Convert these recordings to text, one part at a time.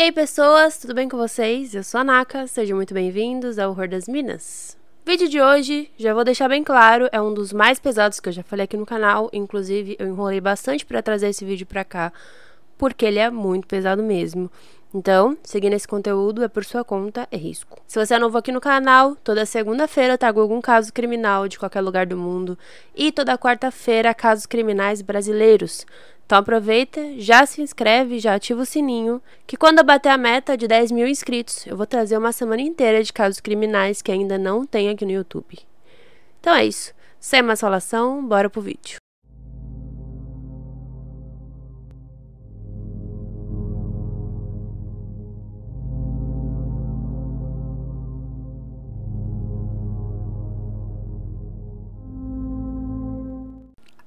E aí, pessoas, tudo bem com vocês? Eu sou a Naka, sejam muito bem-vindos ao Horror das Minas. O vídeo de hoje, já vou deixar bem claro, é um dos mais pesados que eu já falei aqui no canal, inclusive eu enrolei bastante para trazer esse vídeo para cá, porque ele é muito pesado mesmo. Então, seguindo esse conteúdo é por sua conta e é risco. Se você é novo aqui no canal, toda segunda-feira trago algum caso criminal de qualquer lugar do mundo e toda quarta-feira casos criminais brasileiros. Então aproveita, já se inscreve, já ativa o sininho, que quando eu bater a meta de 10 mil inscritos, eu vou trazer uma semana inteira de casos criminais que ainda não tem aqui no YouTube. Então é isso. Sem mais falação, bora pro vídeo.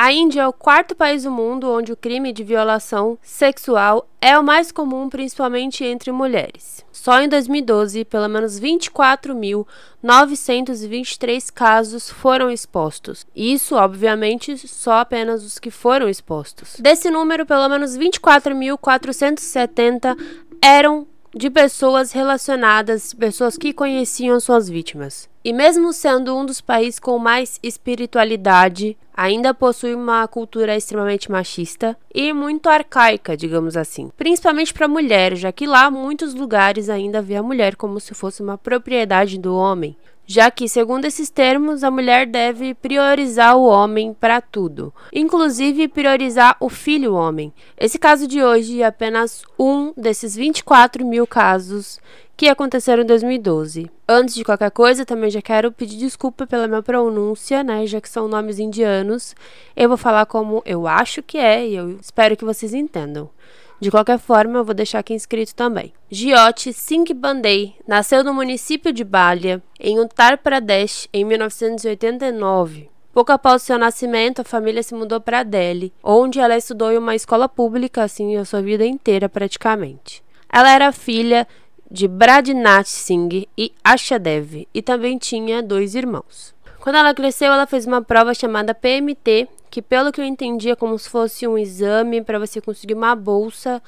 A Índia é o quarto país do mundo onde o crime de violação sexual é o mais comum, principalmente entre mulheres. Só em 2012, pelo menos 24.923 casos foram expostos. Isso, obviamente, só apenas os que foram expostos. Desse número, pelo menos 24.470 eram de pessoas relacionadas, pessoas que conheciam suas vítimas. E mesmo sendo um dos países com mais espiritualidade, ainda possui uma cultura extremamente machista e muito arcaica, digamos assim, principalmente para mulheres, já que lá muitos lugares ainda vê a mulher como se fosse uma propriedade do homem, já que, segundo esses termos, a mulher deve priorizar o homem para tudo, inclusive priorizar o filho homem. Esse caso de hoje é apenas um desses 24 mil casos que aconteceram em 2012. Antes de qualquer coisa, também já quero pedir desculpa pela minha pronúncia, né, já que são nomes indianos. Eu vou falar como eu acho que é e eu espero que vocês entendam. De qualquer forma, eu vou deixar aqui inscrito também. Jyoti Singh Bandei nasceu no município de Balia, em Uttar Pradesh, em 1989. Pouco após seu nascimento, a família se mudou para Delhi, onde ela estudou em uma escola pública assim a sua vida inteira praticamente. Ela era filha de Bradnath Singh e Ashadev e também tinha dois irmãos. Quando ela cresceu, ela fez uma prova chamada PMT, que pelo que eu entendi é como se fosse um exame para você conseguir uma bolsa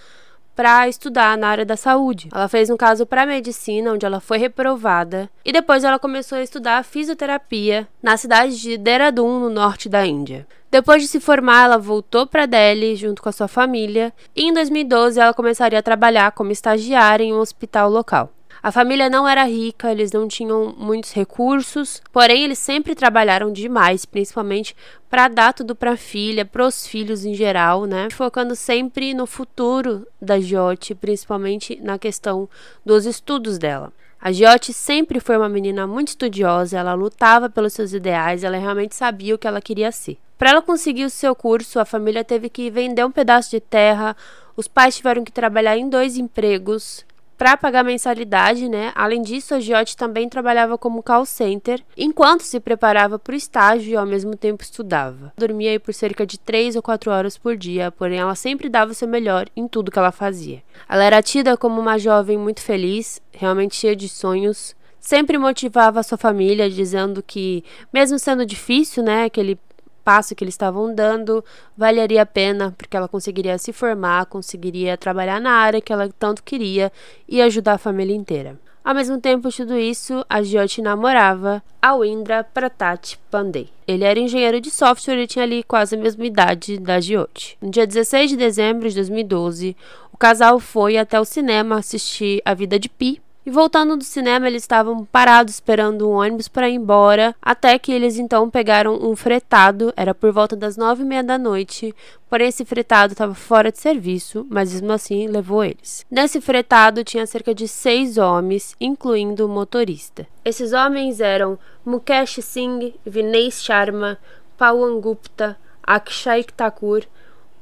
para estudar na área da saúde. Ela fez um caso para medicina, onde ela foi reprovada, e depois ela começou a estudar fisioterapia na cidade de Dehradun, no norte da Índia. Depois de se formar, ela voltou para Delhi junto com a sua família e em 2012 ela começaria a trabalhar como estagiária em um hospital local. A família não era rica, eles não tinham muitos recursos, porém eles sempre trabalharam demais, principalmente para dar tudo para a filha, para os filhos em geral, né? Focando sempre no futuro da Jyoti, principalmente na questão dos estudos dela. A Giotti sempre foi uma menina muito estudiosa, ela lutava pelos seus ideais, ela realmente sabia o que ela queria ser. Para ela conseguir o seu curso, a família teve que vender um pedaço de terra, os pais tiveram que trabalhar em dois empregos para pagar mensalidade, né? Além disso, a Giotti também trabalhava como call center, enquanto se preparava para o estágio e ao mesmo tempo estudava. Dormia aí por cerca de 3 ou 4 horas por dia, porém ela sempre dava o seu melhor em tudo que ela fazia. Ela era tida como uma jovem muito feliz, realmente cheia de sonhos, sempre motivava a sua família, dizendo que, mesmo sendo difícil, né, aquele passo que eles estavam dando valeria a pena, porque ela conseguiria se formar, conseguiria trabalhar na área que ela tanto queria e ajudar a família inteira. Ao mesmo tempo de tudo isso, a Jyoti namorava a Windra Pratat Pandey. Ele era engenheiro de software e tinha ali quase a mesma idade da Jyoti. No dia 16 de dezembro de 2012, o casal foi até o cinema assistir A Vida de Pi, e voltando do cinema, eles estavam parados esperando um ônibus para ir embora, até que eles então pegaram um fretado, era por volta das nove e meia da noite, porém esse fretado estava fora de serviço, mas mesmo assim levou eles. Nesse fretado tinha cerca de seis homens, incluindo o motorista. Esses homens eram Mukesh Singh, Vinay Sharma, Pawan Gupta, Akshay Thakur,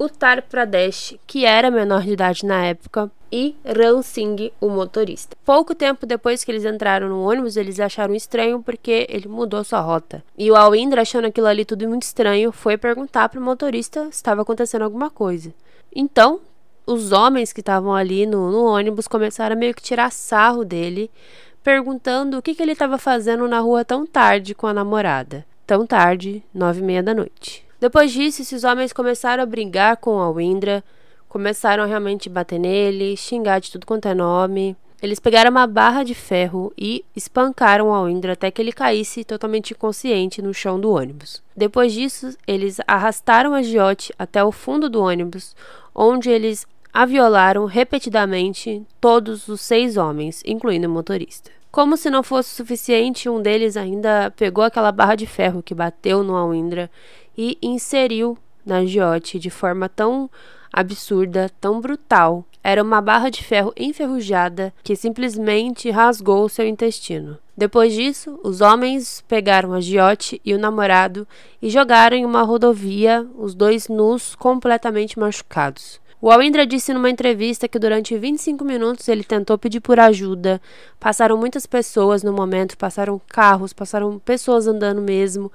Uttar Pradesh, que era menor de idade na época, e Ram Singh, o motorista. Pouco tempo depois que eles entraram no ônibus, eles acharam estranho porque ele mudou sua rota. E o Alindra, achando aquilo ali tudo muito estranho, foi perguntar para o motorista se estava acontecendo alguma coisa. Então, os homens que estavam ali no, no, ônibus começaram a meio que tirar sarro dele, perguntando o que, que ele estava fazendo na rua tão tarde com a namorada. Tão tarde, nove e meia da noite. Depois disso, esses homens começaram a brigar com Alindra, começaram começaram a realmente bater nele, xingar de tudo quanto é nome. Eles pegaram uma barra de ferro e espancaram Alindra até que ele caísse totalmente inconsciente no chão do ônibus. Depois disso, eles arrastaram a Giote até o fundo do ônibus, onde eles a violaram repetidamente todos os seis homens, incluindo o motorista. Como se não fosse suficiente, um deles ainda pegou aquela barra de ferro que bateu no Alindra e inseriu na Giote de forma tão absurda, tão brutal. Era uma barra de ferro enferrujada que simplesmente rasgou seu intestino. Depois disso, os homens pegaram a Giote e o namorado e jogaram em uma rodovia, os dois nus completamente machucados. O Alindra disse numa entrevista que durante 25 minutos ele tentou pedir por ajuda. Passaram muitas pessoas no momento, passaram carros, passaram pessoas andando mesmo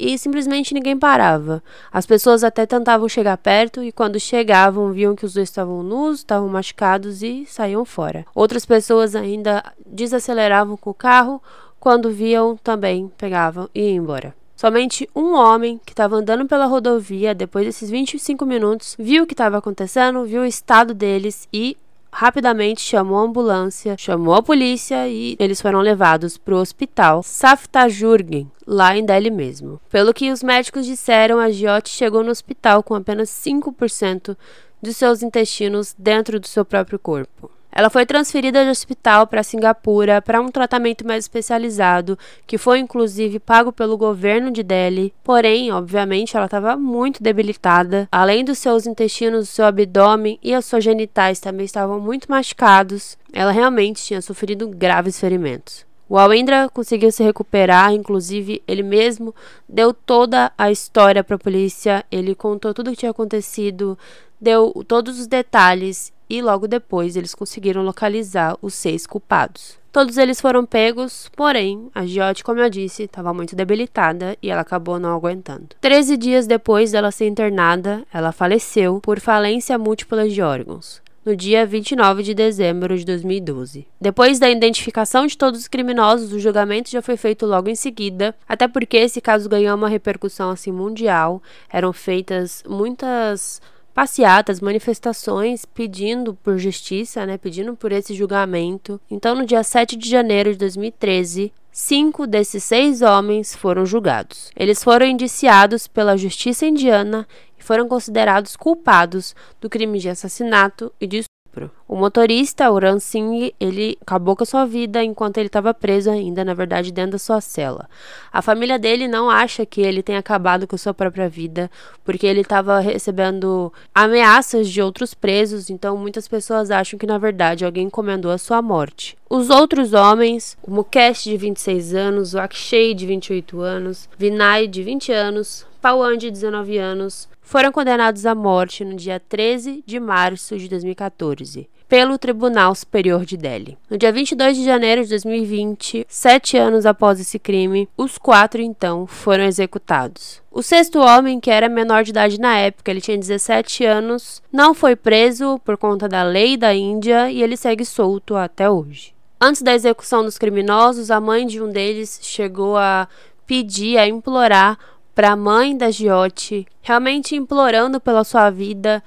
e simplesmente ninguém parava. As pessoas até tentavam chegar perto e quando chegavam viam que os dois estavam nus, estavam machucados e saíam fora. Outras pessoas ainda desaceleravam com o carro, quando viam também pegavam e iam embora. Somente um homem que estava andando pela rodovia depois desses 25 minutos viu o que estava acontecendo, viu o estado deles e rapidamente chamou a ambulância, chamou a polícia e eles foram levados para o hospital Saftajurgen, lá em Delhi mesmo. Pelo que os médicos disseram, a Giotti chegou no hospital com apenas 5% dos seus intestinos dentro do seu próprio corpo. Ela foi transferida de hospital para Singapura para um tratamento mais especializado, que foi inclusive pago pelo governo de Delhi. Porém, obviamente, ela estava muito debilitada. Além dos seus intestinos, o seu abdômen e os seus genitais também estavam muito machucados. Ela realmente tinha sofrido graves ferimentos. O Alindra conseguiu se recuperar, inclusive ele mesmo deu toda a história para a polícia, ele contou tudo o que tinha acontecido, deu todos os detalhes e logo depois eles conseguiram localizar os seis culpados. Todos eles foram pegos, porém, a Giotti, como eu disse, estava muito debilitada e ela acabou não aguentando. Treze dias depois dela ser internada, ela faleceu por falência múltipla de órgãos no dia 29 de dezembro de 2012. Depois da identificação de todos os criminosos, o julgamento já foi feito logo em seguida, até porque esse caso ganhou uma repercussão assim mundial. Eram feitas muitas passeatas, manifestações pedindo por justiça, né, pedindo por esse julgamento. Então, no dia 7 de janeiro de 2013, Cinco desses seis homens foram julgados. Eles foram indiciados pela justiça indiana e foram considerados culpados do crime de assassinato e de estupro. O motorista, o Singh, ele acabou com a sua vida enquanto ele estava preso ainda, na verdade, dentro da sua cela. A família dele não acha que ele tenha acabado com a sua própria vida, porque ele estava recebendo ameaças de outros presos, então muitas pessoas acham que, na verdade, alguém encomendou a sua morte. Os outros homens, o Mukesh de 26 anos, o Akshay de 28 anos, Vinay de 20 anos, Pauan, de 19 anos, foram condenados à morte no dia 13 de março de 2014 pelo Tribunal Superior de Delhi. No dia 22 de janeiro de 2020, sete anos após esse crime, os quatro então foram executados. O sexto homem, que era menor de idade na época, ele tinha 17 anos, não foi preso por conta da lei da Índia e ele segue solto até hoje. Antes da execução dos criminosos, a mãe de um deles chegou a pedir, a implorar para a mãe da Giotti, realmente implorando pela sua vida.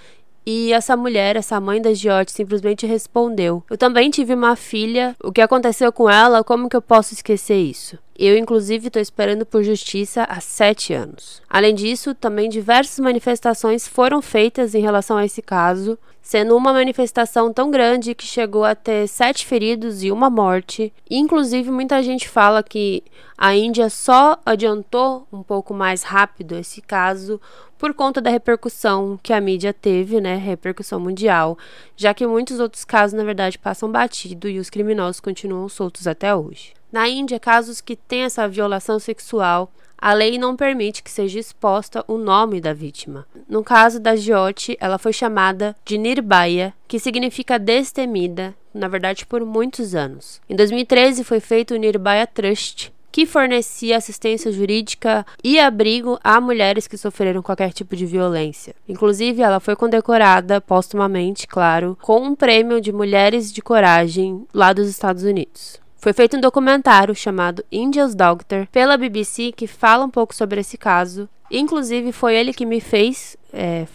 E essa mulher, essa mãe da Giotti, simplesmente respondeu: Eu também tive uma filha, o que aconteceu com ela, como que eu posso esquecer isso? Eu, inclusive, estou esperando por justiça há sete anos. Além disso, também diversas manifestações foram feitas em relação a esse caso, sendo uma manifestação tão grande que chegou a ter sete feridos e uma morte. Inclusive, muita gente fala que a Índia só adiantou um pouco mais rápido esse caso por conta da repercussão que a mídia teve, né, repercussão mundial, já que muitos outros casos, na verdade, passam batido e os criminosos continuam soltos até hoje. Na Índia, casos que têm essa violação sexual a lei não permite que seja exposta o nome da vítima. No caso da Giotti, ela foi chamada de Nirbaya, que significa destemida, na verdade por muitos anos. Em 2013 foi feito o Nirbaya Trust, que fornecia assistência jurídica e abrigo a mulheres que sofreram qualquer tipo de violência. Inclusive, ela foi condecorada póstumamente, claro, com um prêmio de Mulheres de Coragem lá dos Estados Unidos. Foi feito um documentário chamado India's Doctor pela BBC que fala um pouco sobre esse caso. Inclusive, foi ele que me fez é,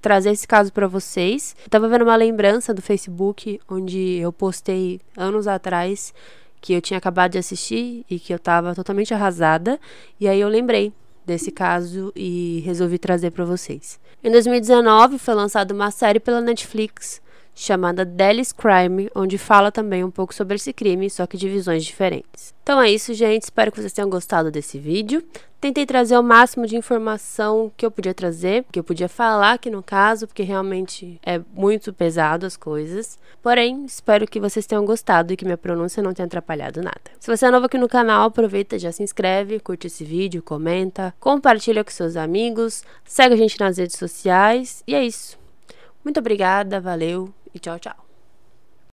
trazer esse caso para vocês. Eu tava vendo uma lembrança do Facebook onde eu postei anos atrás que eu tinha acabado de assistir e que eu tava totalmente arrasada. E aí eu lembrei desse caso e resolvi trazer para vocês. Em 2019 foi lançada uma série pela Netflix chamada Dallas Crime, onde fala também um pouco sobre esse crime, só que de visões diferentes. Então é isso, gente. Espero que vocês tenham gostado desse vídeo. Tentei trazer o máximo de informação que eu podia trazer, que eu podia falar aqui no caso, porque realmente é muito pesado as coisas. Porém, espero que vocês tenham gostado e que minha pronúncia não tenha atrapalhado nada. Se você é novo aqui no canal, aproveita, já se inscreve, curte esse vídeo, comenta, compartilha com seus amigos, segue a gente nas redes sociais e é isso. Muito obrigada, valeu, e tchau, tchau.